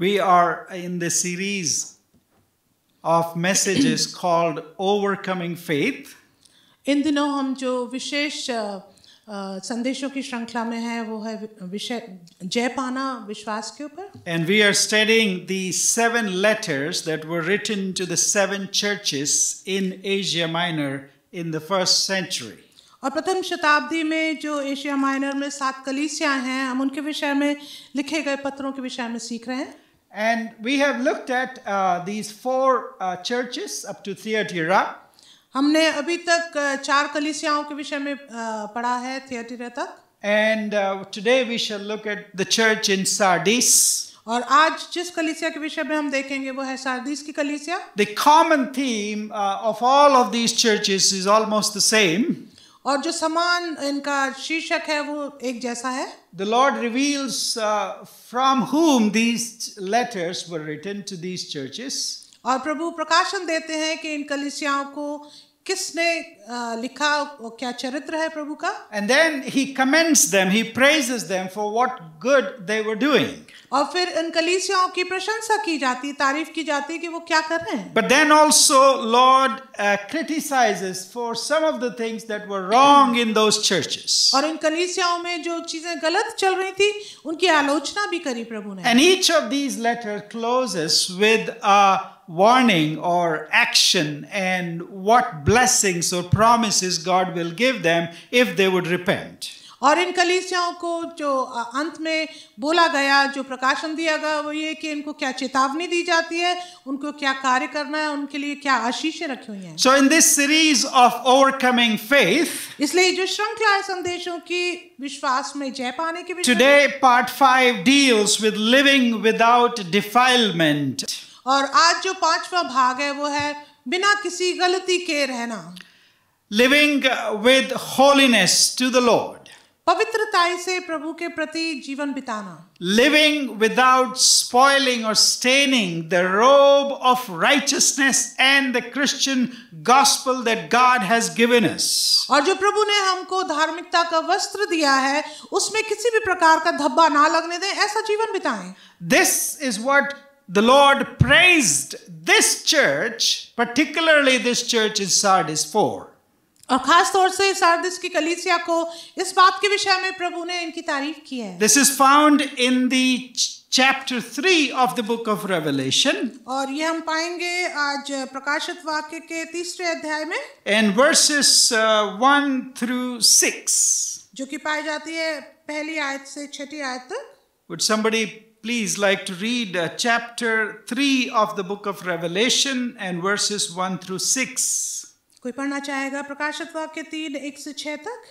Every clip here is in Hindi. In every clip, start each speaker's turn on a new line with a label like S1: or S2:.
S1: We are in the series of messages called Overcoming Faith.
S2: In the Noham Jo Vishesh संदेशों की श्रृंखला में है वो है विषय जय
S1: And we are studying the seven letters that were written to the seven churches in Asia Minor in the first century.
S2: और प्रथम शताब्दी में जो एशिया माइनर में सात कलीसियां हैं हम उनके विषय में लिखे गए पत्रों के विषय में सीख रहे हैं
S1: and we have looked at uh, these four uh, churches up to Theatira.
S2: हमने अभी तक चार कलिसियाओं के विषय में पढ़ा है थिएटर तक
S1: And uh, today we shall look at the church in Sardis.
S2: और आज जिस कलिसिया के विषय में हम देखेंगे वो है सार्दिस की कलिसिया
S1: The common theme uh, of all of these churches is almost the same.
S2: और जो समान इनका शीर्षक
S1: है वो एक जैसा है the Lord reveals from whom these letters were written to these churches और प्रभु प्रकाशन देते हैं कि इन कलिसियाओं
S2: को किसने लिखा वो क्या चरित्र है प्रभु का and
S1: then he comments them he praises them for what good they were doing
S2: और फिर इन कलीसियाओं की प्रशंसा की जाती तारीफ की जाती कि वो क्या कर रहे हैं
S1: but then also Lord criticizes for some of the things that were wrong in those churches और इन
S2: कलीसियाओं में जो चीजें गलत चल रही थी उनकी आलोचना भी करी प्रभु
S1: ने and each of these letter closes with a warning or action and what blessings or promises God will give them if they would repent.
S2: और इन कलीसियाओं को जो अंत में बोला गया जो प्रकाशन दिया गया वो ये कि इनको क्या चेतावनी दी जाती है उनको क्या कार्य करना है उनके लिए क्या आशीषें रखी हुई
S1: हैं so in this series of overcoming faith
S2: इसलिए जो श्रृंखला है संदेशों की विश्वास में जय पाने की today
S1: part 5 deals with living without defilement
S2: और आज जो पांचवा भाग है वो है बिना किसी गलती के रहना
S1: living with holiness to the Lord
S2: पवित्रता से प्रभु के प्रति जीवन बिताना
S1: लिविंग विदाउट स्पॉइलिंग और staining the robe of righteousness and the Christian gospel that God has given us
S2: और जो प्रभु ने हमको धार्मिकता का वस्त्र दिया है उसमें किसी भी प्रकार का धब्बा ना लगने दें ऐसा जीवन बिताएं
S1: this is what the Lord praised this church, particularly this church in Sardis for. और खास तौर से सार्दिस की कलीसिया को इस बात के
S2: विषय में प्रभु ने इनकी तारीफ की है
S1: This is found in the chapter 3 of the book of Revelation.
S2: और ये हम पाएंगे आज प्रकाशित वाक्य के तीसरे अध्याय में
S1: in verses uh, 1 through 6.
S2: जो कि पाई जाती है पहली आयत से छठी आयत तक.
S1: Would somebody please like to read uh, chapter 3 of the book of Revelation and verses 1 through 6.
S2: कोई पढ़ना चाहेगा से तक?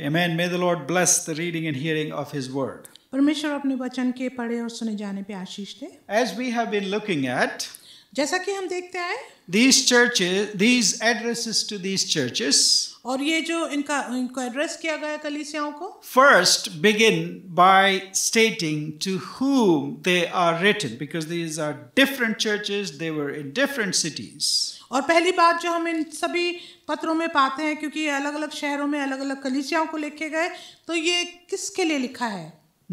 S1: Amen. May the Lord bless the reading and hearing of his word.
S2: परमेश्वर अपने वचन के पढ़े और सुने जाने पे आशीष
S1: As we have been looking at
S2: जैसा कि हम देखते हैं
S1: these churches these addresses to these churches
S2: और ये जो इनका इनको एड्रेस किया गया कलीसियाओं को
S1: first begin by stating to whom they are written because these are different churches they were in different cities
S2: और पहली बात जो हम इन सभी पत्रों में पाते हैं क्योंकि ये अलग अलग शहरों में अलग अलग कलीसियाओं को लिखे गए तो ये किसके लिए लिखा है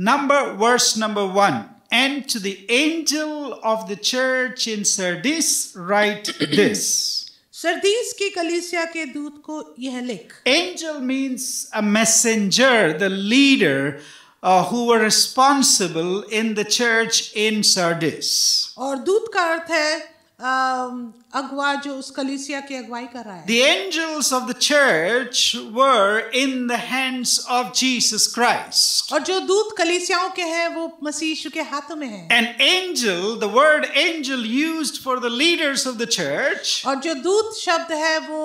S1: number verse number one and to the angel of the church in Sardis write this.
S2: Sardis ki kalisya ke dut ko yeh lik.
S1: Angel means a messenger, the leader uh, who were responsible in the church in Sardis.
S2: Aur dut ka arth hai अगवा जो उस कलीसिया की अगुवाई कर रहा है
S1: The angels of the church were in the hands of Jesus Christ. और जो दूत कलीसियाओं के हैं वो मसीह यीशु के हाथों में हैं. An
S2: angel, the word angel used for the leaders of the church. और जो दूत शब्द है वो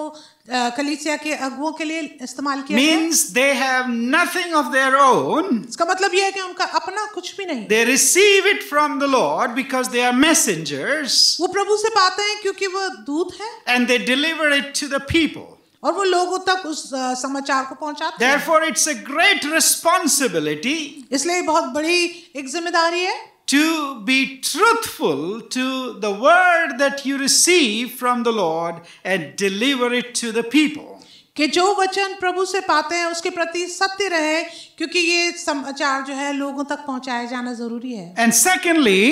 S2: कलीसिया के अगुओं के लिए इस्तेमाल किया means they
S1: have nothing of their own इसका मतलब यह है कि उनका अपना कुछ भी नहीं they receive it from the Lord because they are messengers वो प्रभु से पाते हैं क्योंकि वो दूत है and they deliver it to the people और वो लोगों तक उस समाचार को पहुंचाते हैं therefore it's a great responsibility इसलिए बहुत बड़ी एक जिम्मेदारी है to be truthful to the word that you receive from the Lord and deliver it to the people. कि जो वचन प्रभु से पाते हैं उसके प्रति सत्य रहे
S2: क्योंकि ये समाचार जो है लोगों तक पहुंचाया जाना जरूरी है
S1: एंड सेकेंडली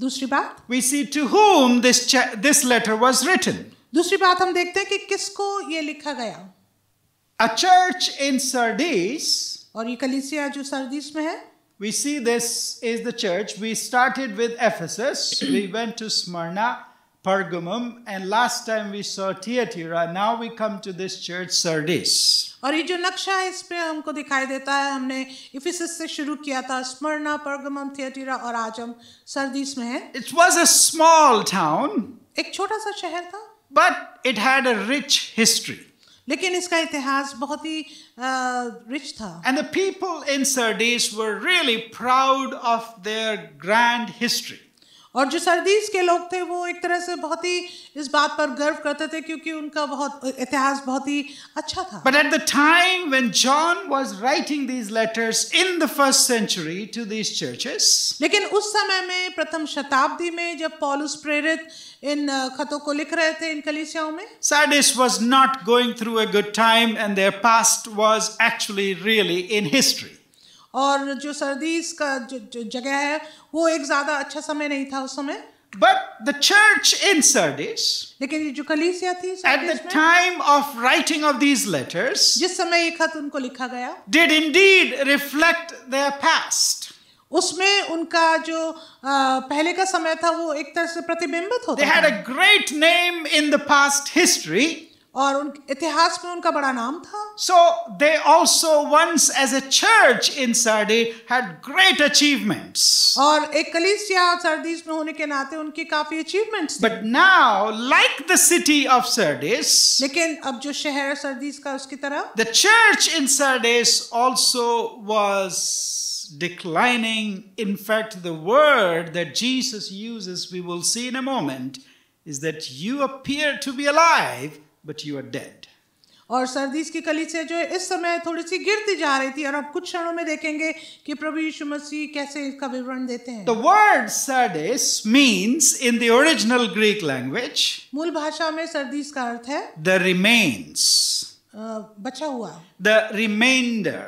S1: दूसरी बात we see to whom this this letter was written
S2: दूसरी बात हम देखते हैं कि किसको ये लिखा गया
S1: अ चर्च इन सर्डीस और ये कलीसिया जो सर्दीस में है we see this is the church. We started with Ephesus, we went to Smyrna, Pergamum, and last time we saw Thyatira. Now we come to this church Sardis.
S2: और ये जो नक्शा है इस पे हमको दिखाई देता है हमने इफिसस से शुरू किया था स्मरणा परगमम थिएटरा और आज हम सर्दीस में हैं
S1: It was a small town.
S2: एक छोटा सा शहर था
S1: But it had a rich history. लेकिन इसका इतिहास बहुत ही रिच था and the people in Sardis were really proud of their grand history
S2: और जो सरदीस के लोग थे वो एक तरह से बहुत ही इस बात पर गर्व करते थे क्योंकि उनका
S1: बहुत इतिहास बहुत ही अच्छा था but at the time when John was writing these letters in the first century to these churches
S2: लेकिन उस समय में प्रथम शताब्दी में जब पॉलुस प्रेरित इन खतों को लिख रहे थे इन कलीसियाओं में
S1: Sardis was not going through a good time and their past was actually really in history
S2: और जो सर्दी का जो, जो जगह है वो एक ज़्यादा अच्छा समय नहीं था
S1: उस समय But the church in Sardis, लेकिन जो कलीसिया थी at the में, time of writing of these letters, जिस समय ये खत उनको लिखा गया, did indeed
S2: reflect their past. उसमें उनका जो आ, पहले का
S1: समय था वो एक तरह से प्रतिबिंबित होता They had a great name in the past history. और उन इतिहास में उनका बड़ा नाम था so they also once as a church in Sardis had great achievements और एक कलीसिया सर्दीस में होने के नाते उनके काफी achievements but now like the city of Sardis लेकिन
S2: अब जो शहर है सर्दीस का उसकी
S1: तरह the church in Sardis also was declining in fact the word that jesus uses we will see in a moment is that you appear to be alive but you are dead.
S2: और सर्दीस की कलीसिया जो है इस समय थोड़ी सी गिरती जा रही थी और अब कुछ क्षणों में देखेंगे कि प्रभु यीशु मसीह कैसे इसका विवरण देते हैं the
S1: word Sardis means in the original Greek language
S2: मूल भाषा में सर्दीस का अर्थ है
S1: द रिमेन्स
S2: बचा हुआ
S1: द रिमाइंडर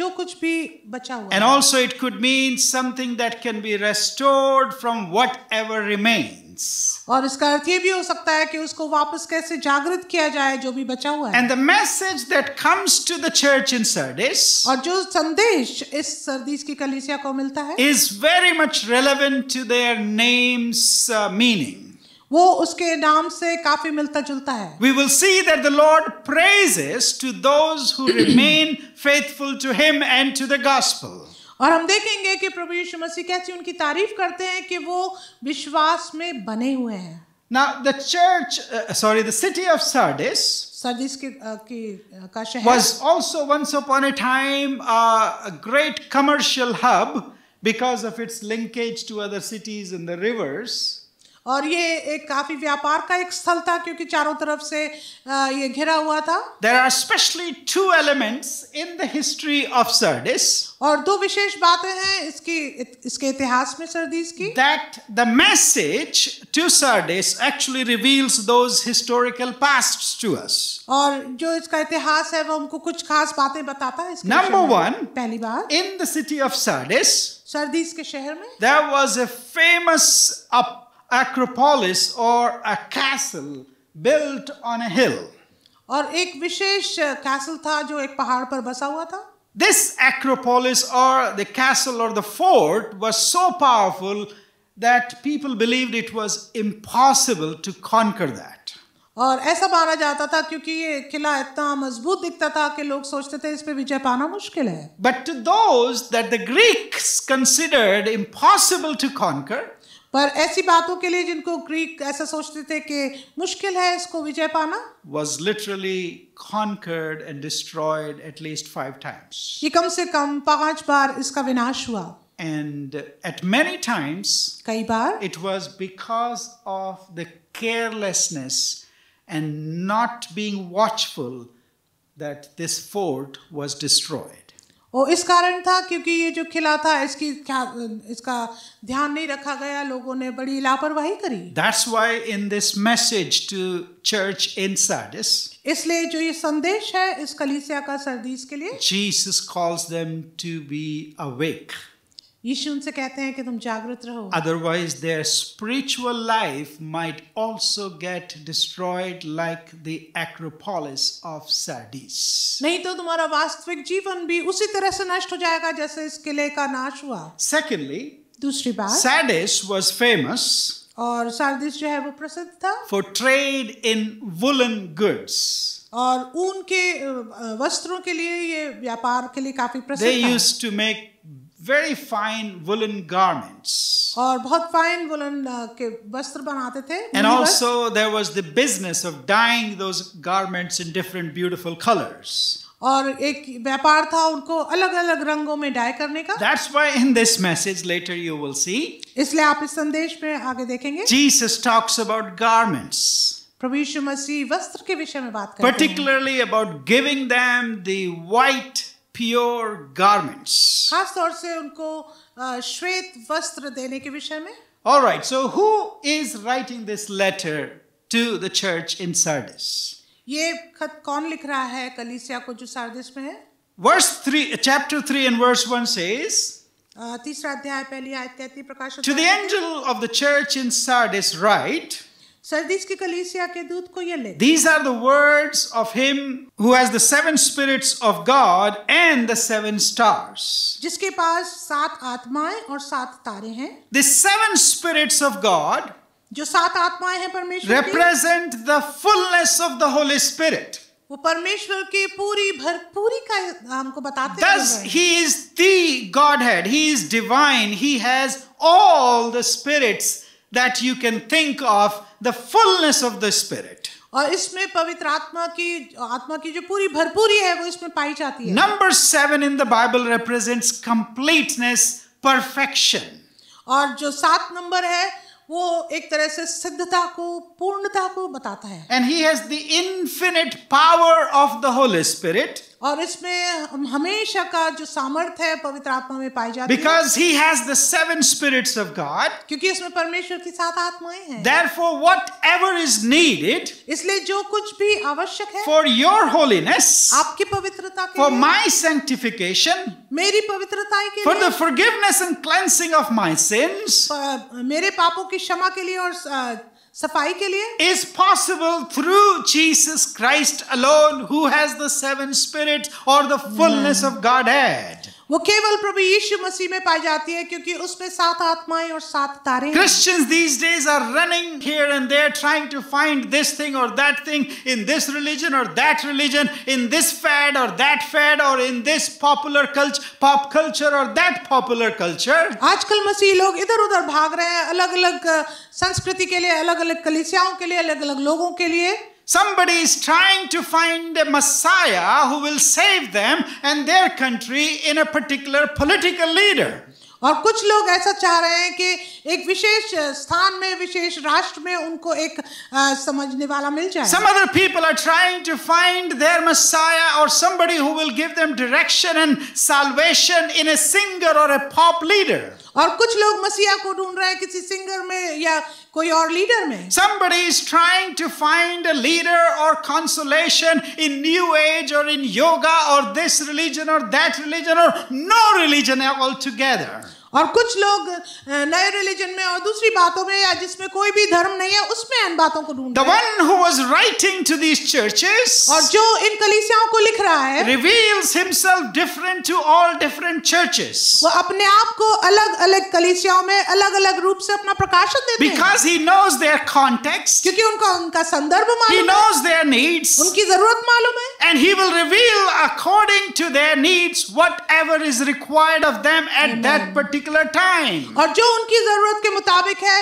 S1: जो
S2: कुछ भी बचा हुआ and also
S1: it could mean something that can be restored from whatever remains
S2: और इसका अर्थ ये भी हो सकता है कि उसको वापस कैसे जागृत किया जाए जो भी बचा हुआ है and the message that comes to the church in Sardis और जो संदेश इस सर्दिस की कलीसिया को मिलता है is
S1: very much relevant to their names meaning वो उसके नाम से काफी मिलता जुलता है we will see that the Lord praises to those who remain faithful to him and to the gospel और हम देखेंगे कि प्रभु यीशु मसीह कैसे उनकी तारीफ करते हैं कि वो
S2: विश्वास में बने हुए हैं Now the church, uh,
S1: sorry, the city of Sardis,
S2: Sardis ki, uh, ki, uh, का शहर was
S1: also once upon a time uh, a great commercial hub because of its linkage to other cities and the rivers.
S2: और ये एक काफी व्यापार का एक स्थल था क्योंकि चारों तरफ से ये घिरा हुआ था
S1: there are specially two elements in the history of Sardis और दो विशेष बातें हैं इसकी इसके इतिहास में सर्दीस की that the message to Sardis actually reveals those historical past to us
S2: और जो इसका इतिहास है वो हमको कुछ खास बातें बताता है नंबर वन
S1: पहली बार in the city of Sardis
S2: Sardis के शहर में
S1: there was a famous up acropolis or a castle built on a hill.
S2: और एक विशेष कैसल था जो एक पहाड़ पर बसा हुआ था
S1: This acropolis or the castle or the fort was so powerful that people believed it was impossible to conquer that.
S2: और ऐसा माना जाता था क्योंकि ये किला इतना मजबूत दिखता था कि लोग सोचते थे इस पे विजय पाना मुश्किल है
S1: but to those that the
S2: Greeks considered impossible to conquer पर ऐसी बातों के लिए जिनको ग्रीक ऐसा सोचते थे कि मुश्किल है इसको विजय पाना
S1: was literally conquered and destroyed at least five times ये कम से कम पांच बार इसका विनाश हुआ and at many times कई बार it was because of the carelessness and not being watchful that this fort was destroyed वो इस
S2: कारण था क्योंकि ये जो खिला था इसकी क्या इसका ध्यान नहीं रखा गया लोगों ने बड़ी लापरवाही करी
S1: that's why in this message to church in Sardis
S2: इसलिए जो ये संदेश है इस कलीसिया का सर्दीस के लिए
S1: Jesus calls them to be awake
S2: यीशु उनसे कहते हैं कि तुम जागृत रहो
S1: otherwise their spiritual life might also get destroyed like the acropolis of Sardis
S2: नहीं तो तुम्हारा वास्तविक जीवन भी उसी तरह से नष्ट हो जाएगा जैसे इस किले का नाश हुआ सेकंडली दूसरी बात
S1: सार्डिस वाज फेमस
S2: और सार्डिस जो है वो प्रसिद्ध था
S1: for trade in woolen goods
S2: और ऊन के वस्त्रों के लिए ये व्यापार के लिए काफी प्रसिद्ध था। They used
S1: to make very fine woolen garments.
S2: And also
S1: there was the business of dyeing those garments in different beautiful colors.
S2: और एक व्यापार था उनको अलग अलग रंगों में डाई करने का
S1: That's why in this message later you will see.
S2: इसलिए आप इस संदेश में आगे देखेंगे.
S1: Jesus talks about garments.
S2: प्रभु यीशु मसीह वस्त्र के विषय में बात करते हैं.
S1: Particularly about giving them the white pure garments
S2: खास तौर से उनको श्वेत वस्त्र देने के विषय में
S1: all right so who is writing this letter to the church in sardis
S2: ये खत कौन लिख रहा है कलीसिया को जो सार्दिस में है
S1: verse 3 chapter 3 and verse 1 says
S2: तीसरा अध्याय पहली आयत कहती प्रकाश to the angel
S1: of the church in sardis write
S2: Sardis की कलीसिया के दूत को ये ले
S1: These are the words of him who has the seven spirits of God and the seven stars.
S2: जिसके पास सात आत्माएं और सात तारे हैं.
S1: The seven spirits of God
S2: जो सात आत्माएं हैं परमेश्वर represent
S1: the fullness of the Holy Spirit.
S2: वो परमेश्वर की पूरी भरपूरी का हमको बताते हैं. Thus he
S1: is the Godhead. He is divine. He has all the spirits. that you can think of the fullness of the Spirit.
S2: और इसमें पवित्र आत्मा की आत्मा की जो पूरी भरपूरी है वो इसमें पाई जाती है number
S1: seven in the Bible represents completeness perfection
S2: और जो सात नंबर है वो एक तरह से सिद्धता को पूर्णता को बताता है and he has the infinite
S1: power of the Holy Spirit
S2: और इसमें हमेशा का जो सामर्थ्य है पवित्र आत्मा में पाई जाती Because है because he has
S1: the seven spirits of God क्योंकि इसमें परमेश्वर की सात आत्माएं हैं देयरफॉर व्हाटएवर इज नीडेड इसलिए जो कुछ भी आवश्यक है फॉर योर होलीनेस
S2: आपकी पवित्रता के फॉर माय
S1: सैंक्टिफिकेशन
S2: मेरी पवित्रता के for the
S1: forgiveness and cleansing of my sins मेरे पापों की क्षमा के लिए और सफाई के लिए is possible through Jesus Christ alone who has the seven spirit और the fullness of Godhead
S2: वो केवल प्रभु यीशु मसीह में पाई जाती
S1: है क्योंकि उसमें सात आत्माएं और सात तारे Christians these days are running trying to find this thing और that thing in this religion और that religion in this fad और दैट फैड और in this popular culture pop culture और दैट पॉपुलर कल्चर आजकल मसीह लोग इधर-उधर भाग रहे हैं अलग-अलग संस्कृति के लिए अलग-अलग कलिसियाओं के लिए अलग-अलग लोगों के लिए Somebody is trying to find a Messiah who will save them and their country in a particular political leader. और कुछ लोग ऐसा चाह रहे हैं कि एक विशेष स्थान में विशेष राष्ट्र में उनको एक समझने वाला मिल जाए Some other people are trying to find their Messiah or somebody who will give them direction and salvation in a singer or a pop leader. और कुछ लोग मसीहा को ढूंढ रहे हैं किसी सिंगर में या कोई और लीडर में somebody is trying to find a leader or consolation in new age or in yoga or this religion or that religion or no religion altogether और कुछ लोग नए रिलीजन में और दूसरी बातों
S2: में या जिसमें कोई भी धर्म नहीं है उसमें इन बातों को ढूंढ रहे हैं
S1: राइटिंग टू दीज चर्चेस और जो इन कलीसियाओं को लिख रहा है reveals himself different to all different churches
S2: वो अपने आप को अलग अलग कलीसियाओं में अलग अलग रूप से अपना प्रकाशन
S1: देते because he knows their context क्योंकि उनका उनका संदर्भ मालूम ही नोज देयर नीड्स उनकी जरूरत मालूम है and he will reveal according to their needs what is required of them at that particular particular time और जो उनकी जरूरत के मुताबिक है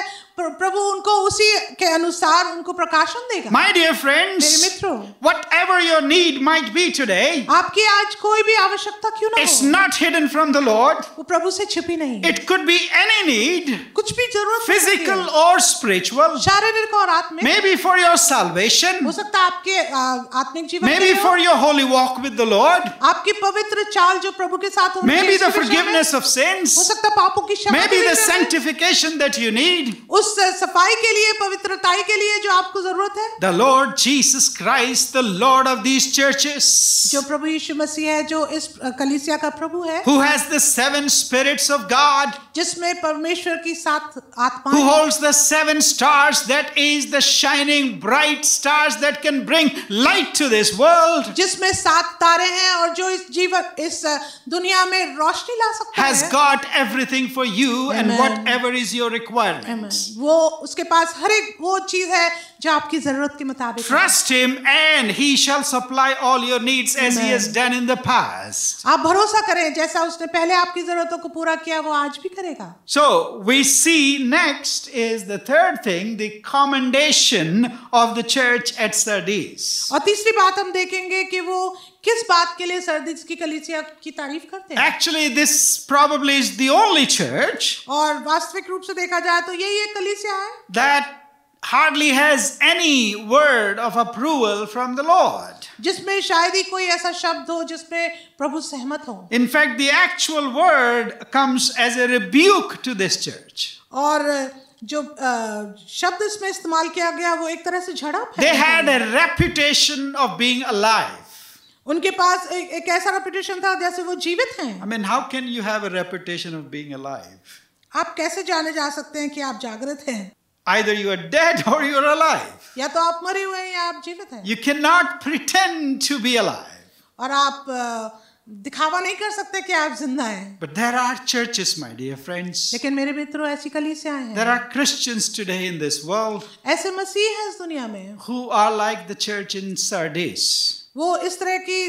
S2: प्रभु उनको उसी के अनुसार उनको प्रकाशन देगा माय डियर फ्रेंड मेरे मित्रों
S1: whatever your need might be today आपकी आज कोई भी आवश्यकता क्यों ना it's not hidden from the Lord वो प्रभु से छिपी नहीं it could be any need कुछ भी जरूरत फिजिकल और स्पिरिचुअल शारीरिक और आत्मिक may be for your salvation हो सकता है आपके
S2: आत्मिक जीवन may be for your
S1: holy walk with the Lord
S2: आपकी पवित्र चाल जो प्रभु के साथ मे बी द ऑफ
S1: सिंस हो सकता
S2: पापों की क्षमा may be
S1: the that you need
S2: उस उस सफाई के लिए पवित्रताई के लिए जो आपको जरूरत है
S1: the Lord Jesus Christ the Lord of these churches
S2: जो प्रभु यीशु मसीह है जो इस कलीसिया का प्रभु है who has
S1: the seven spirits of God जिसमें परमेश्वर की सात आत्मा who holds the seven stars that is the shining bright stars that can bring light to this world जिसमें सात तारे हैं और जो इस जीवन इस दुनिया में
S2: रोशनी ला सकता has है has got
S1: everything for you Amen. and whatever is your requirement Amen.
S2: वो उसके पास हर एक वो चीज है जो आपकी जरूरत के मुताबिक trust
S1: him and he shall supply all your needs as he has done in the past
S2: आप भरोसा करें जैसा उसने पहले आपकी जरूरतों को पूरा किया वो आज भी करेगा
S1: so we see next is the third thing the commendation of the church at Sardis और
S2: तीसरी बात हम देखेंगे कि वो किस बात के लिए सर्दिस की कलीसिया की तारीफ करते हैं
S1: actually this probably is the only church
S2: और वास्तविक रूप से देखा जाए तो यही एक कलीसिया
S1: है that hardly has any word of approval from the Lord. जिसमें शायद ही कोई ऐसा शब्द हो जिसमें प्रभु सहमत हो. In fact, the actual word comes as a rebuke to this church.
S2: और जो शब्द इसमें इस्तेमाल किया गया वो एक तरह से झड़प है. They had a
S1: reputation of being alive. उनके पास एक, एक ऐसा रेपुटेशन था जैसे वो जीवित हैं I mean how can you have a reputation of being alive आप कैसे जाने जा सकते हैं कि आप जागृत हैं either you are dead or you are alive
S2: या तो आप मरे हुए हैं या आप जीवित हैं
S1: you cannot pretend to be alive
S2: और आप uh, दिखावा नहीं कर सकते कि आप जिंदा हैं
S1: but there are churches my dear friends
S2: लेकिन मेरे मित्रों ऐसी कलीसियाएं हैं there are
S1: Christians today in this world
S2: ऐसे मसीह हैं इस दुनिया में
S1: who are like the church in Sardis
S2: वो इस तरह की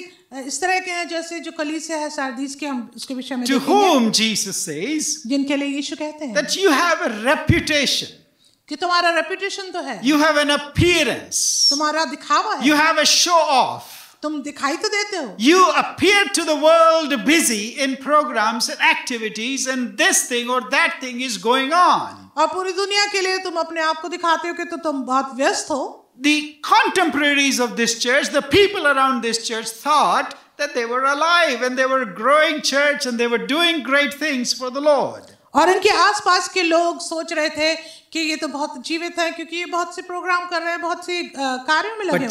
S2: इस तरह के हैं जैसे जो कलीस है सारदीस के हम उसके विषय में टू होम
S1: जीसस सेज जिनके लिए यीशु कहते हैं that you have a reputation
S2: कि तुम्हारा रेपुटेशन तो है यू हैव
S1: एन अपीयरेंस
S2: तुम्हारा दिखावा है you have a
S1: show of तुम दिखाई तो देते हो you appear to the world busy in programs and activities and this thing और that thing is going on और पूरी दुनिया के लिए तुम अपने आप को दिखाते हो कि तो तुम बहुत व्यस्त हो the contemporaries of this church, the people around this church, thought that they were alive and they were growing church and they were doing great things for the Lord. और इनके आसपास के लोग सोच रहे थे कि
S2: ये तो बहुत जीवित है क्योंकि ये बहुत से प्रोग्राम कर रहे हैं बहुत से कार्यों में लगे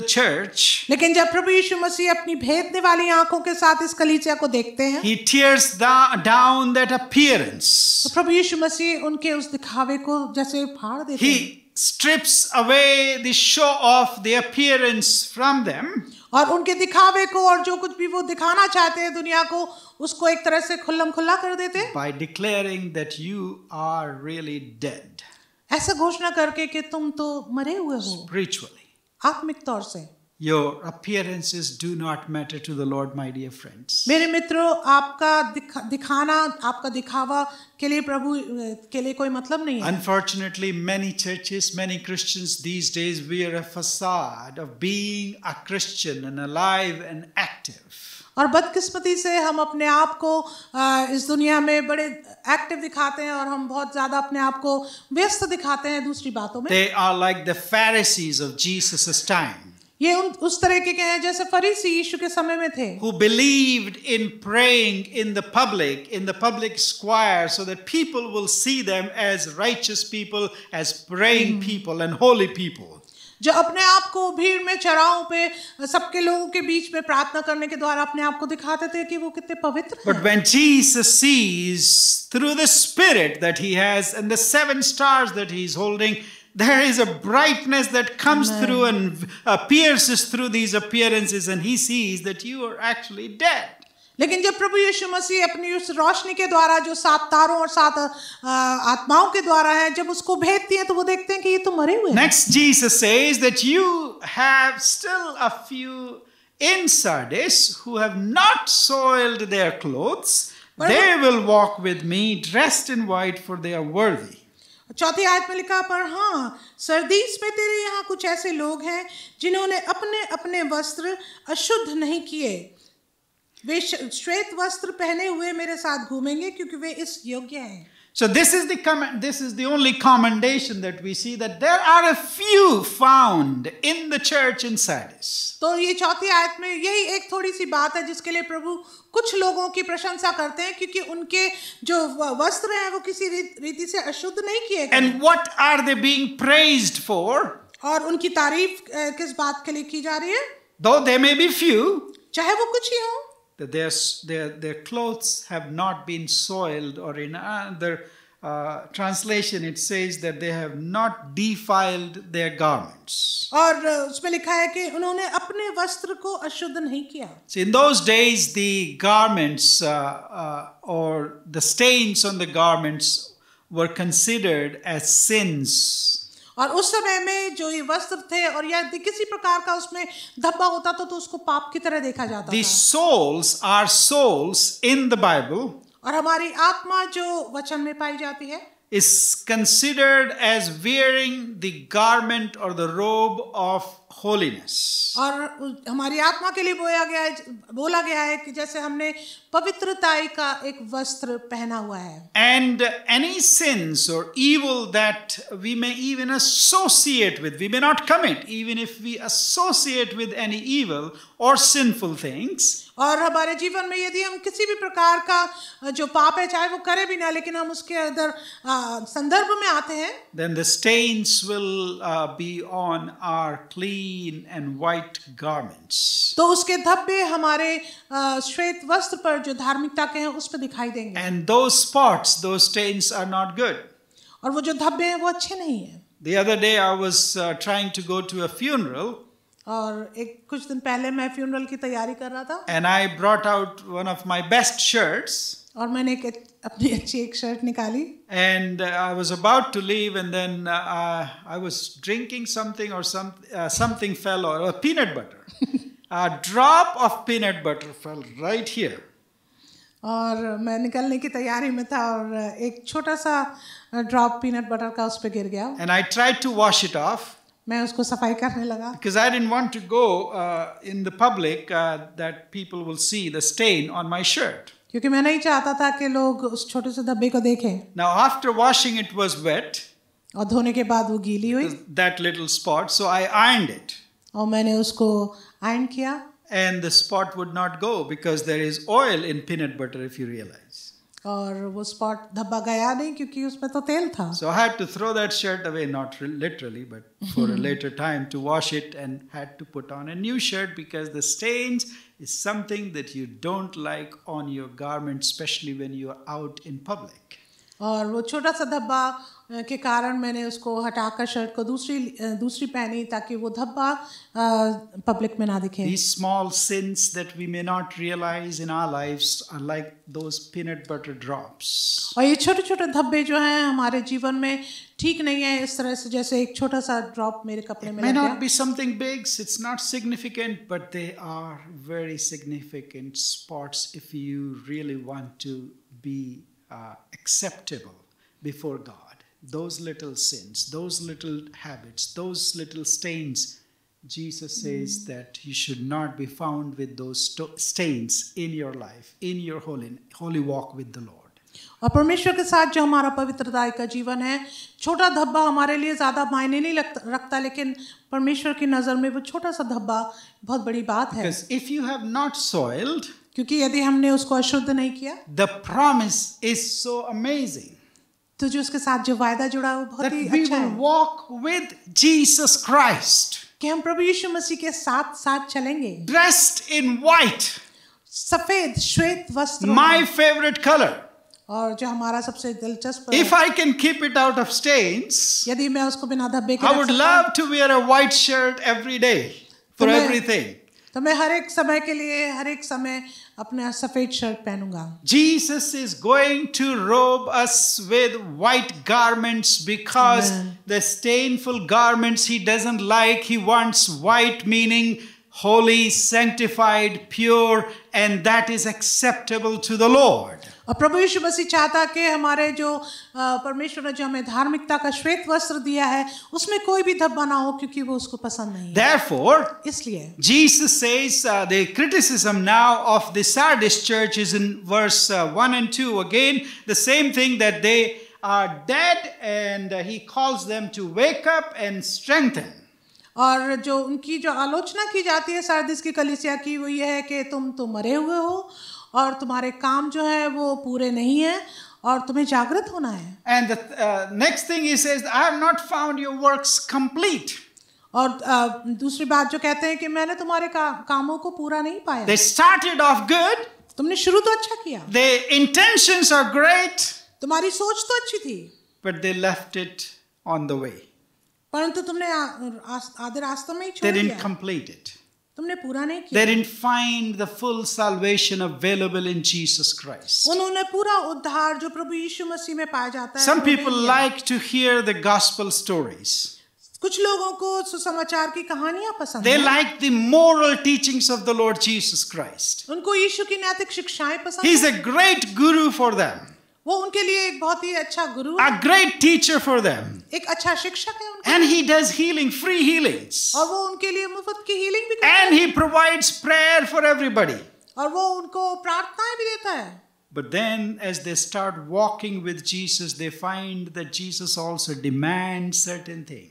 S1: हैं
S2: लेकिन जब प्रभु
S1: यीशु मसीह अपनी
S2: भेदने वाली आंखों के साथ इस कलीसिया को देखते हैं
S1: he tears down that appearance तो
S2: प्रभु यीशु मसीह उनके उस दिखावे को जैसे फाड़ देते हैं he
S1: strips away the show of the appearance from them और उनके दिखावे को
S2: और जो कुछ भी वो दिखाना चाहते हैं दुनिया को उसको एक तरह से खुल्लम खुल्ला कर देते हैं
S1: by declaring that you are really dead
S2: ऐसा घोषणा करके कि तुम तो
S1: मरे हुए हो स्पिरिचुअली आत्मिक तौर से your appearances do not matter to the Lord, my dear friends.
S2: मेरे मित्रों आपका दिखाना आपका दिखावा के लिए प्रभु के लिए कोई मतलब नहीं
S1: है. Unfortunately, many churches, many Christians these days wear a facade of being a Christian and alive and active.
S2: और बदकिस्मती से हम अपने आप को इस दुनिया में बड़े एक्टिव दिखाते हैं और हम बहुत ज्यादा अपने आप को व्यस्त दिखाते हैं दूसरी बातों में. They
S1: are like the Pharisees of Jesus' time.
S2: ये उन उस तरह के हैं जैसे फरीसी यीशु के
S1: समय में थे who believed in praying in the public in the public square so that people will see them as righteous people as praying hmm. people and holy people जो अपने आप को भीड़ में चराहों पे सबके लोगों के बीच में प्रार्थना
S2: करने के द्वारा अपने आप को दिखाते थे कि वो कितने पवित्र हैं। But
S1: when Jesus sees through the Spirit that he has and the seven stars that he is holding, there is a brightness that comes Amen. through and uh, pierces through these appearances, and he sees that you are actually dead. लेकिन जब प्रभु यीशु मसीह अपनी उस रोशनी के द्वारा जो सात
S2: तारों और सात आत्माओं के द्वारा है जब उसको भेजती हैं तो वो देखते हैं कि ये तो मरे हुए next
S1: Jesus says that you have still a few in Sardis who have not soiled their clothes they will walk with me dressed in white for they are worthy
S2: चौथी आयत में लिखा पर हाँ सर्दीस में तेरे यहाँ कुछ ऐसे लोग हैं जिन्होंने अपने अपने वस्त्र अशुद्ध नहीं किए वे श्वेत वस्त्र पहने हुए मेरे साथ घूमेंगे क्योंकि वे इस योग्य हैं
S1: So this is the comment, this is the only commendation that we see that there are a few found in the church in Sardis.
S2: तो ये चौथी आयत में यही एक थोड़ी सी बात है जिसके लिए प्रभु कुछ लोगों की प्रशंसा करते हैं क्योंकि उनके जो वस्त्र हैं वो किसी रीति से अशुद्ध नहीं किए गए। And what are they being praised for? और उनकी तारीफ किस बात के लिए की जा रही है?
S1: Though they may be few.
S2: चाहे वो कुछ ही हों।
S1: that their, their, their clothes have not been soiled, or in another uh, translation it says that they have not defiled their garments.
S2: Or So
S1: in those days the garments uh, uh, or the stains on the garments were considered as sins.
S2: और उस समय में जो ये वस्त्र थे और या किसी प्रकार का उसमें धब्बा होता था तो, तो उसको पाप की तरह देखा जाता
S1: the souls are souls in the Bible
S2: और हमारी आत्मा जो वचन में पाई जाती है
S1: is considered as wearing the garment or the robe of holiness
S2: और हमारी आत्मा के लिए बोया गया है बोला गया है कि जैसे हमने पवित्रता का एक वस्त्र पहना हुआ
S1: है and any sins or evil that we may even associate with we may not commit even if we associate with any evil or sinful things
S2: और हमारे जीवन में यदि हम किसी भी प्रकार का जो पाप है चाहे वो करे भी ना लेकिन हम उसके अंदर संदर्भ में आते हैं
S1: then the stains will be on our clean and white garments तो उसके धब्बे
S2: हमारे श्वेत वस्त्र पर जो धार्मिकता के हैं उस पर दिखाई देंगे एंड
S1: दो स्पॉट्स दो स्टेन्स आर नॉट गुड और वो जो धब्बे हैं वो अच्छे नहीं है The other day I was uh, trying to go to a funeral.
S2: और एक कुछ दिन पहले मैं फ्यूनरल की तैयारी कर रहा था
S1: and I brought out one of my best shirts
S2: और मैंने एक अपनी अच्छी एक शर्ट निकाली
S1: and I was about to leave and then I was drinking something और समथिंग फेल और peanut butter a drop of peanut butter fell right here
S2: और मैं निकलने की तैयारी में था और uh, एक छोटा सा ड्रॉप पीनट बटर का उस पर गिर गया
S1: and I try to wash it off
S2: मैं उसको सफाई करने लगा
S1: because i didn't want to go uh, in the public uh, that people will see the stain on my shirt
S2: क्योंकि मैं नहीं चाहता था कि लोग उस छोटे से धब्बे को देखें
S1: now after washing it was wet और धोने के बाद वो गीली हुई that little spot so i ironed it
S2: और मैंने उसको आयरन किया
S1: and the spot would not go because there is oil in peanut butter if you realize
S2: और वो स्पॉट धब्बा गया नहीं क्योंकि उसमें तो तेल
S1: था so had to throw that shirt away not literally but for a later time to wash it and had to put on a new shirt because the stains is something that you don't like on your garment especially when you are out in public
S2: और वो छोटा सा धब्बा के कारण मैंने उसको हटाकर शर्ट को दूसरी दूसरी पहनी ताकि वो धब्बा पब्लिक
S1: में ना दिखे small sins that we may not realize in our lives are like those peanut butter drops और
S2: ये छोटे-छोटे धब्बे जो हैं हमारे जीवन में ठीक नहीं है इस तरह से जैसे एक छोटा सा ड्रॉप मेरे कपड़े में not
S1: be something big it's not significant but they are very significant spots if you really want to be uh, acceptable before God. Those little sins, those little habits, those little stains, Jesus says mm. that you should not be found with those stains in your life, in your holy, holy walk with the Lord.
S2: और परमेश्वर के साथ जो हमारा पवित्रताई का जीवन है छोटा धब्बा हमारे लिए ज़्यादा मायने नहीं रखता लेकिन परमेश्वर की नज़र में वो छोटा सा धब्बा बहुत बड़ी बात है if
S1: you have not soiled
S2: क्योंकि यदि हमने उसको अशुद्ध नहीं किया the promise is so amazing तो जो उसके साथ जो वायदा जुड़ा वो बहुत ही अच्छा है वॉक विद जीसस क्राइस्ट कि हम प्रभु यीशु मसीह के साथ साथ चलेंगे ड्रेस्ड इन व्हाइट सफेद श्वेत वस्त्र माय फेवरेट कलर और जो हमारा सबसे दिलचस्प if
S1: I can keep it out of stains यदि मैं उसको बिना धब्बे के I would love to wear a white shirt every day for everything
S2: तो मैं हर एक समय के लिए हर एक समय अपना सफेद शर्ट पहनूंगा
S1: Jesus is going to robe us with white garments because the stainful garments he doesn't like he wants white meaning holy sanctified pure and that is acceptable to the lord और प्रभु यीशु मसीह चाहता कि हमारे
S2: जो परमेश्वर ने जो हमें धार्मिकता का श्वेत वस्त्र दिया है उसमें कोई भी धब्बा ना हो क्योंकि वो उसको पसंद नहीं
S1: Therefore, इसलिए Jesus says uh, the criticism now of the Sardis church is in verse uh, 1 and 2 again the same thing that they are dead and uh, he calls them to wake up and strengthen
S2: और जो उनकी जो आलोचना की जाती है सार्दिस की कलिसिया की वो ये है कि तुम तो मरे हुए हो और तुम्हारे काम जो है वो पूरे नहीं है और तुम्हें जागृत होना है and next thing he says I have not found your works complete और uh, दूसरी बात जो कहते हैं कि मैंने तुम्हारे का, कामों को पूरा नहीं पाया दे
S1: स्टार्टेड ऑफ गुड तुमने शुरू तो अच्छा किया दे इंटेंशंस आर ग्रेट तुम्हारी सोच तो अच्छी थी but they left it on the way परंतु तुमने
S2: आधे रास्ते में ही छोड़ दिया दे
S1: कंप्लीट इट
S2: तुमने पूरा नहीं किया there in
S1: find the full salvation available in Jesus Christ
S2: उन्होंने पूरा उद्धार जो प्रभु यीशु मसीह में पाया जाता है some people like
S1: to hear the gospel stories
S2: कुछ लोगों को सुसमाचार की कहानियां पसंद they like
S1: the moral teachings of the Lord Jesus Christ
S2: उनको यीशु की नैतिक शिक्षाएं पसंद he is a
S1: great guru for them
S2: वो उनके लिए एक बहुत ही अच्छा गुरु a great
S1: teacher for them
S2: एक अच्छा शिक्षक है उनका and he does
S1: healing free healings और
S2: वो उनके लिए मुफ्त की हीलिंग भी करता है and he
S1: provides prayer for everybody
S2: और वो उनको प्रार्थनाएं भी देता है
S1: But then, as they start walking with Jesus, they find that Jesus also demands certain things.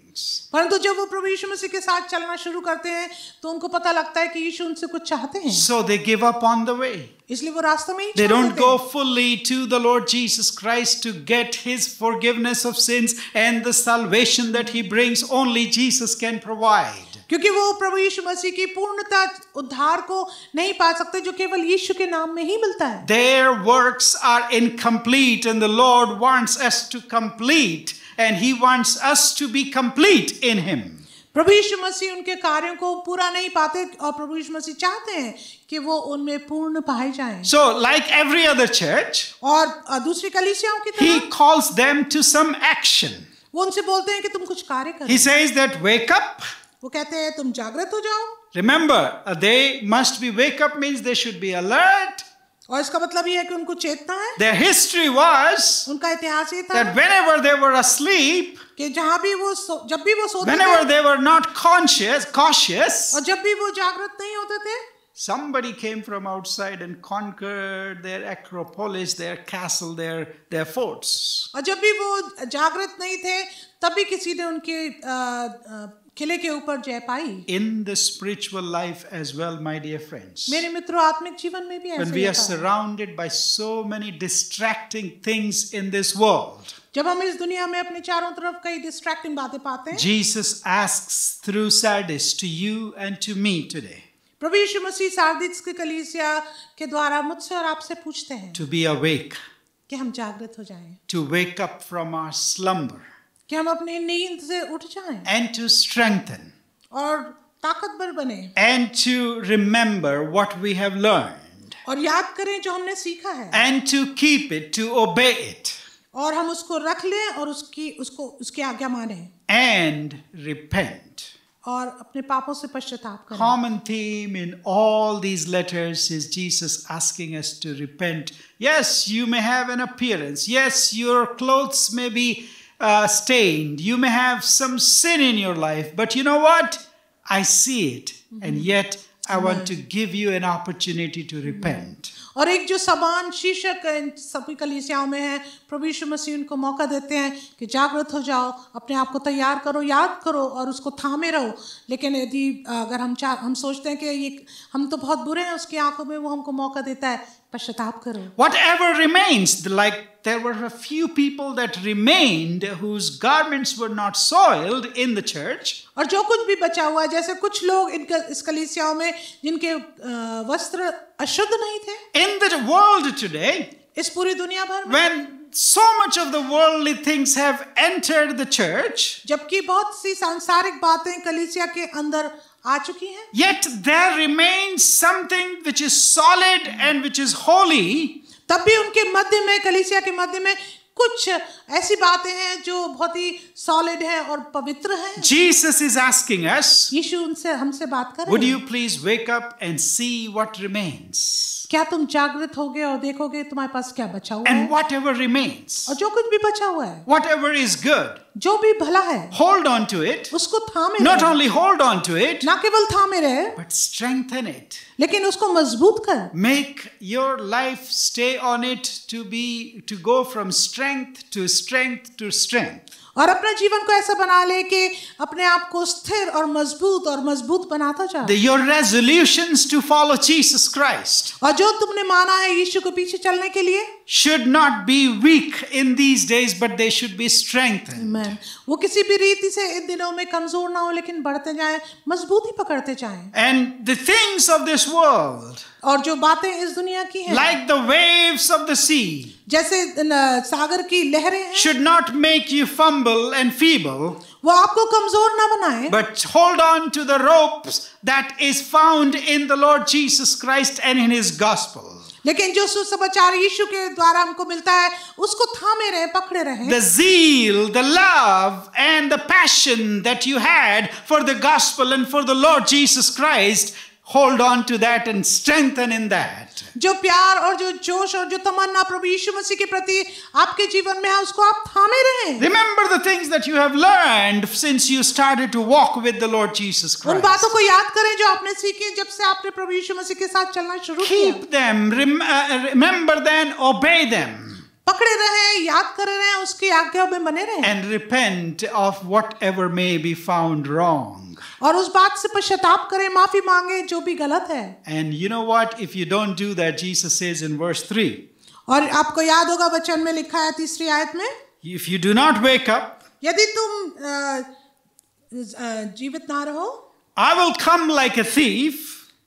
S2: परंतु जब वो प्रभु यीशु मसीह के साथ चलना शुरू करते हैं तो उनको पता लगता है कि यीशु उनसे कुछ चाहते हैं
S1: So they give up on the way.
S2: इसलिए वो रास्ते में ही They don't go
S1: fully to the Lord Jesus Christ to get his forgiveness of sins and the salvation that he brings only Jesus can provide. क्योंकि वो प्रभु यीशु मसीह की पूर्णता उद्धार को नहीं पा
S2: सकते जो केवल यीशु के नाम में ही मिलता है
S1: their works are incomplete and the Lord wants us to complete and he wants us to be complete in him
S2: प्रभु यीशु मसीह उनके कार्यों को पूरा नहीं पाते और प्रभु यीशु मसीह चाहते हैं कि वो उनमें पूर्ण पाए जाए
S1: so like every other church
S2: और दूसरी कलीसियाओं की तरह
S1: he calls them to some action
S2: वो उनसे बोलते हैं कि तुम कुछ कार्य करो he says that wake up वो कहते हैं तुम जागृत हो जाओ
S1: remember they must be wake up up they should be alert
S2: और इसका मतलब ये है कि उनको चेतना है
S1: Their history was उनका
S2: इतिहास ये था that whenever
S1: they were asleep
S2: कि जहां भी वो सो, जब भी वो सोते whenever थे, they
S1: were not conscious cautious और
S2: जब भी वो जागृत नहीं होते थे
S1: somebody came from outside and conquered their acropolis their castle their their forts
S2: और जब भी वो जागृत नहीं थे तभी किसी ने उनके किले के ऊपर जय पाई
S1: in the spiritual life as well my dear friends
S2: मेरे मित्रों आत्मिक जीवन में भी ऐसे we are
S1: surrounded by so many distracting things in this world
S2: जब हम इस दुनिया में अपने चारों तरफ कई डिस्ट्रैक्टिंग बातें पाते हैं
S1: Jesus asks through Sardis to you and to me today
S2: प्रभु यीशु मसीह सार्दिस के कलीसिया के द्वारा मुझसे और आपसे पूछते हैं
S1: टू बी अवेक
S2: कि हम जागृत हो जाएं
S1: to wake up from our slumber
S2: and
S1: to strengthen
S2: और ताकतवर बने
S1: and to remember what we have learned and to keep it to obey it and repent
S2: और अपने पापों common
S1: theme in all these letters is Jesus asking us to repent yes you may have an appearance yes your clothes may be uh, stained. You may have some sin in your life, but you know what? I see it. Mm-hmm. And yet, I want to give you an opportunity to repent.
S2: और एक जो समान शीर्षक सभी कलीसियाओं में है प्रभु यीशु मसीह उनको मौका देते हैं कि जागृत हो जाओ अपने आप को तैयार करो याद करो और उसको थामे रहो लेकिन यदि अगर हम चाह हम सोचते हैं कि ये हम तो बहुत बुरे हैं उसकी आंखों में वो हमको मौका देता है पश्चाताप करो
S1: whatever remains like there were few people that that remained whose garments were not soiled in the और जो कुछ भी बचा हुआ है जैसे कुछ लोग इन इस कलीसियाओं में जिनके वस्त्र अशुद्ध नहीं थे इन the world today इस पूरी दुनिया भर में when so much of the worldly things have entered the church जबकि बहुत सी सांसारिक बातें
S2: कलीसिया के अंदर आ चुकी हैं yet there remains something which is
S1: solid and which is holy
S2: तब भी उनके मध्य में कलीसिया के मध्य में कुछ ऐसी बातें हैं जो बहुत ही सॉलिड हैं और पवित्र हैं
S1: Jesus is asking us यीशु
S2: उनसे हमसे बात कर रहे हैं Would you
S1: please wake up and see what remains
S2: क्या तुम जागृत हो गए और देखोगे तुम्हारे पास क्या बचा हुआ है एंड रिमेन्स और जो
S1: कुछ भी बचा हुआ है वॉट एवर इज गुड जो भी भला है होल्ड ऑन टू इट उसको
S2: थामे not only
S1: hold on to it ना केवल थामे रहे बट स्ट्रेंथन इट लेकिन उसको मजबूत कर make your life stay on it to be to go from strength to strength to strength और अपना जीवन को ऐसा बना ले कि अपने आप को
S2: स्थिर और मजबूत और मजबूत बनाता जाए your resolution
S1: to follow Jesus Christ और जो तुमने माना है यीशु को पीछे चलने के लिए should not be weak in these days but they should be strength
S2: वो किसी भी रीति से इन दिनों में कमजोर ना हो लेकिन बढ़ते जाए मजबूती पकड़ते जाए
S1: and the things of world और
S2: जो बातें इस दुनिया की हैं like
S1: the waves of the sea
S2: जैसे सागर की
S1: लहरें हैं should not make you fumble and feeble वो आपको कमजोर ना बनाए but hold on to the ropes that is found in the Lord Jesus Christ and in his gospel लेकिन जो सुसमाचार यीशु के द्वारा हमको मिलता है उसको थामे रहे
S2: पकड़े रहे the
S1: zeal the love and the passion that you had for the gospel and for the Lord Jesus Christ hold on to that and strengthen in that
S2: जो प्यार और जो
S1: जोश और जो तमन्ना प्रभु यीशु मसीह के प्रति आपके जीवन
S2: में है उसको आप थामे रहें remember
S1: the things that you have learned since you started to walk with the lord jesus christ उन बातों को याद
S2: करें जो आपने सीखे जब से आपने प्रभु यीशु मसीह के साथ चलना शुरू किया
S1: keep them uh, remember them obey them पकड़े रहे याद कर रहे उसकी आज्ञा में बने रहे and repent of whatever may be found wrong और उस बात से पश्चाताप करें माफी मांगे जो भी गलत है and you know what if you don't do that Jesus says in verse 3
S2: और आपको याद होगा वचन में लिखा है तीसरी आयत में
S1: if you do not wake up यदि तुम जीवित ना रहो I will come like a thief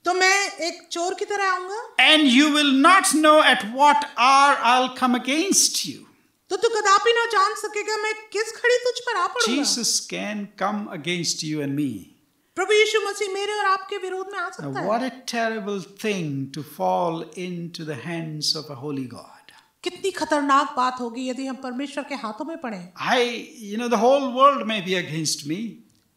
S1: तो मैं एक चोर की तरह आऊंगा and you will not know at what hour I will come against you तो तू
S2: कदापि ना जान सकेगा मैं किस खड़ी तुझ पर आ पड़ूंगा
S1: Jesus can come against you and me
S2: प्रभु यीशु मसीह मेरे और आपके विरोध में आ सकता Now, है what a
S1: terrible thing to fall into the hands of a holy God
S2: कितनी खतरनाक बात होगी यदि हम परमेश्वर के हाथों में पड़े
S1: I you know the whole world में बी अगेंस्ट मी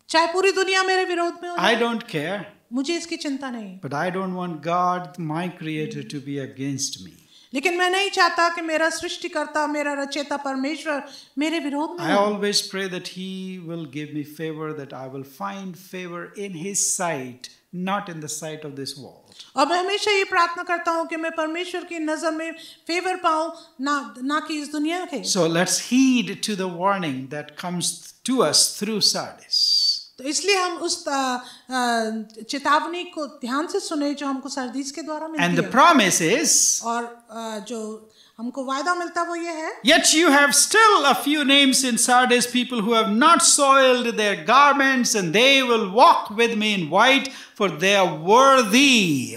S2: चाहे पूरी दुनिया मेरे विरोध में हो आई
S1: डोंट केयर
S2: मुझे इसकी चिंता नहीं
S1: but I don't want God my creator to be against me
S2: लेकिन मैं नहीं चाहता कि मेरा सृष्टिकर्ता मेरा रचेता परमेश्वर मेरे विरोध में I always
S1: pray that he will give me favour that I will find favour in his sight not in the sight of this world
S2: अब मैं हमेशा ये प्रार्थना करता हूँ कि मैं परमेश्वर की नजर में फेवर पाऊँ ना ना कि इस दुनिया के so
S1: let's heed to the warning that comes to us through Sardis
S2: तो इसलिए हम उस चेतावनी को ध्यान से सुने जो हमको सरदीस के द्वारा मिलती And the promise is और जो हमको वायदा मिलता वो ये है
S1: Yet you have still a few names in Sardis people who have not soiled their garments and they will walk with me in white for they are worthy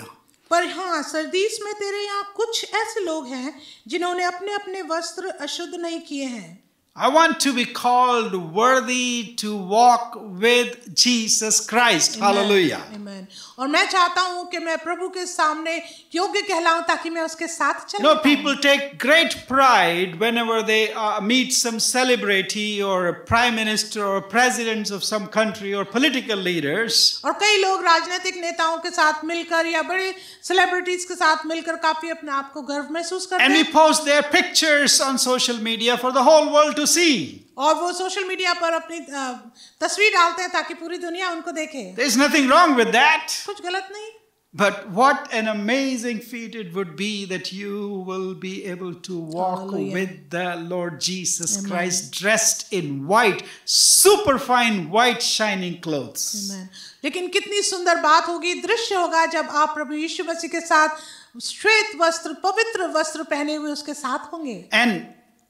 S2: पर हाँ सरदीस में तेरे यहाँ कुछ ऐसे लोग हैं जिन्होंने अपने अपने वस्त्र अशुद्ध नहीं किए
S1: हैं I want to be called worthy to walk with Jesus Christ. Amen. Hallelujah. Amen.
S2: और मैं चाहता हूं कि मैं प्रभु के सामने योग्य कहलाऊं ताकि मैं उसके साथ
S1: चलूं no people take great pride whenever they meet some celebrity or prime minister or presidents of some country or political leaders
S2: और कई लोग राजनीतिक नेताओं के साथ मिलकर या बड़े सेलिब्रिटीज के साथ मिलकर काफी अपने आप को गर्व महसूस करते हैं and we post their
S1: pictures on social media for the whole world to see
S2: और वो सोशल मीडिया पर अपनी तस्वीर डालते हैं ताकि पूरी दुनिया उनको देखे नथिंग
S1: रॉन्ग विद wrong कुछ गलत नहीं But what an amazing feat it would be that you will be able to walk Hallelujah. with the Lord Jesus Amen. Christ dressed in white, super fine white shining clothes.
S2: Amen. लेकिन कितनी सुंदर बात होगी दृश्य होगा जब आप प्रभु यीशु मसीह के साथ
S1: श्वेत वस्त्र पवित्र वस्त्र पहने हुए उसके साथ होंगे and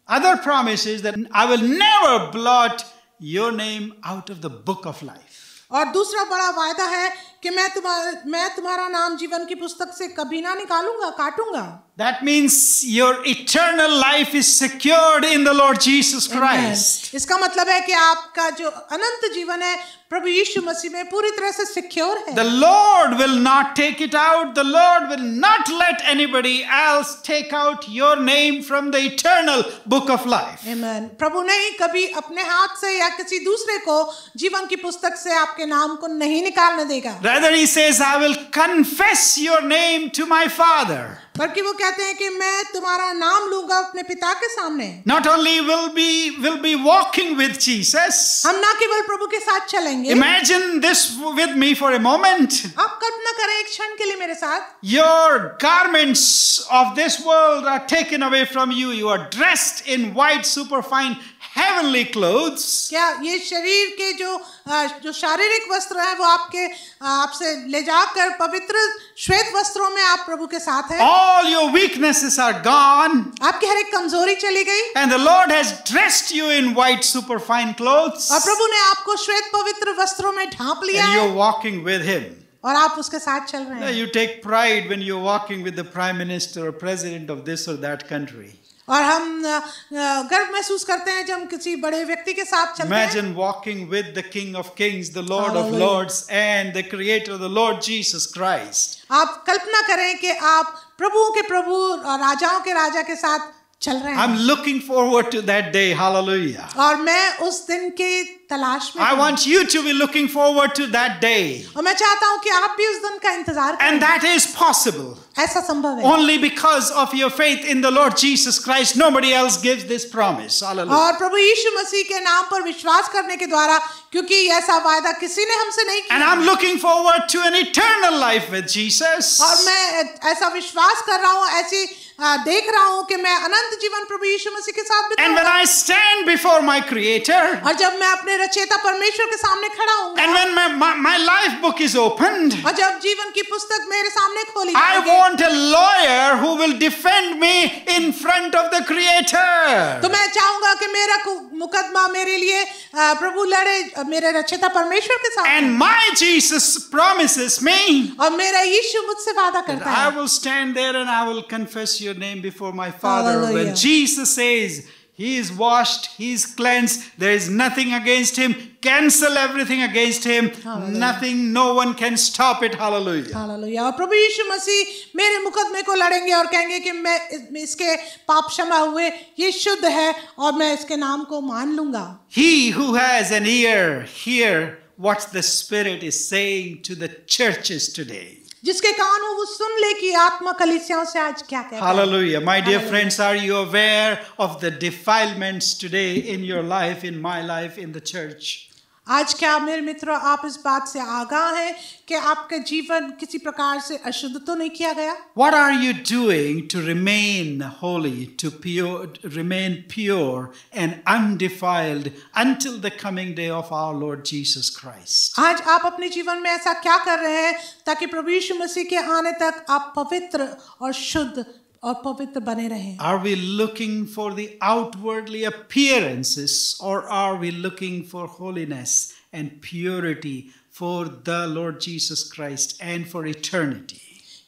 S1: Other promise is that I will never blot your name out of the book of life.
S2: और दूसरा बड़ा वायदा है कि मैं तुम्हारा मैं तुम्हारा नाम जीवन की पुस्तक से कभी ना
S1: निकालूंगा काटूंगा that means your eternal life is secured in the Lord Jesus Christ.
S2: Amen. इसका मतलब है कि आपका जो अनंत जीवन है प्रभु यीशु मसीह
S1: में पूरी तरह से सिक्योर है The Lord will not take it out. The Lord will not let anybody else take out your name from the eternal book of life.
S2: Amen. प्रभु नहीं कभी अपने हाथ से या किसी दूसरे को जीवन की पुस्तक से आपके नाम को नहीं निकालने देगा.
S1: Rather he says I will confess your name to my father.
S2: बल्कि वो कहते हैं कि मैं तुम्हारा नाम लूंगा अपने पिता के सामने
S1: not only will be will be walking with Jesus हम ना केवल प्रभु के साथ चलेंगे imagine this with me for a moment
S2: आप कल्पना करें एक क्षण के लिए मेरे साथ
S1: your garments of this world are taken away from you you are dressed in white super fine heavenly clothes
S2: क्या ये शरीर के जो जो शारीरिक वस्त्र हैं वो आपके आपसे ले जाकर पवित्र श्वेत वस्त्रों में आप प्रभु के साथ हैं all
S1: your weaknesses are gone आपकी हर एक कमजोरी चली गई and the lord has dressed you in white superfine clothes और प्रभु
S2: ने आपको श्वेत पवित्र वस्त्रों में ढांप लिया and you're
S1: walking with him
S2: और आप उसके साथ चल रहे हैं you
S1: take pride when you're walking with the prime minister or president of this or that country
S2: और हम गर्व महसूस करते हैं जब हम किसी बड़े व्यक्ति के साथ चलते हैं Imagine
S1: walking with the King of Kings, the Lord of Lords and the Creator, the Lord Jesus Christ.
S2: आप कल्पना करें कि आप प्रभु के प्रभु और राजाओं के राजा के साथ चल रहे I'm looking
S1: forward to that day. Hallelujah.
S2: और मैं उस दिन के तलाश I want
S1: you to be looking forward to that day.
S2: और मैं चाहता हूं कि आप भी उस दिन का इंतजार करें. And that is possible. ऐसा संभव
S1: है. Only because of your faith in the Lord Jesus Christ. Nobody else gives this promise. Hallelujah. और
S2: प्रभु यीशु मसीह के नाम पर विश्वास करने के द्वारा क्योंकि ऐसा वायदा किसी ने हमसे नहीं किया. And I'm looking
S1: forward to an eternal life with Jesus. और
S2: मैं ऐसा विश्वास कर रहा हूं ऐसी देख रहा हूँ कि मैं अनंत जीवन प्रभु यीशु मसीह के साथ बिताऊंगा। And when I stand before my Creator. और जब मैं अपने रचयिता परमेश्वर के सामने खड़ा हूँ And when my,
S1: my, my life book is opened. और जब जीवन की पुस्तक मेरे सामने खोली I want a lawyer who will defend me in front of the Creator. तो मैं चाहूंगा
S2: कि मेरा and
S1: my jesus promises me और मेरा will stand there and i will confess your name before my father Hallelujah. when jesus says he is washed he is cleansed there is nothing against him cancel everything against him. Nothing, no one can stop it. Hallelujah.
S2: Hallelujah. And Prabhu Yeshu Masi, मेरे मुकदमे को लड़ेंगे और कहेंगे कि मैं इसके पाप क्षमा हुए ये शुद्ध है और मैं इसके नाम को मान
S1: He who has an ear, hear what the Spirit is saying to the churches today.
S2: जिसके कान हो वो सुन ले कि आत्मा कलिसियाओं से आज क्या कह रहा है hallelujah
S1: my dear friends are you aware of the defilements today in your life in my life in the church
S2: आज क्या मेरे मित्रों आप इस बात से आगाह हैं कि आपके जीवन किसी प्रकार से अशुद्ध तो नहीं किया गया
S1: what are you doing to remain holy to pure remain pure and undefiled until the coming day of our Lord Jesus Christ
S2: आज आप अपने जीवन में ऐसा क्या कर रहे हैं ताकि प्रभु यीशु मसीह के आने तक आप पवित्र और शुद्ध और पवित्र बने रहें
S1: are we looking for the outwardly appearances or are we looking for holiness and purity for the Lord Jesus Christ and for eternity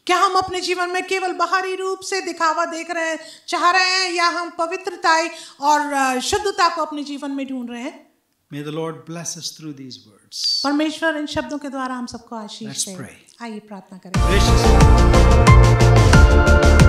S2: क्या हम अपने जीवन में केवल बाहरी रूप से दिखावा देख रहे हैं चाह रहे हैं या हम पवित्रता और शुद्धता को अपने जीवन में ढूंढ रहे हैं
S1: may the Lord bless us through these
S2: words परमेश्वर इन शब्दों के द्वारा हम सबको आशीष दे। आइए प्रार्थना करें।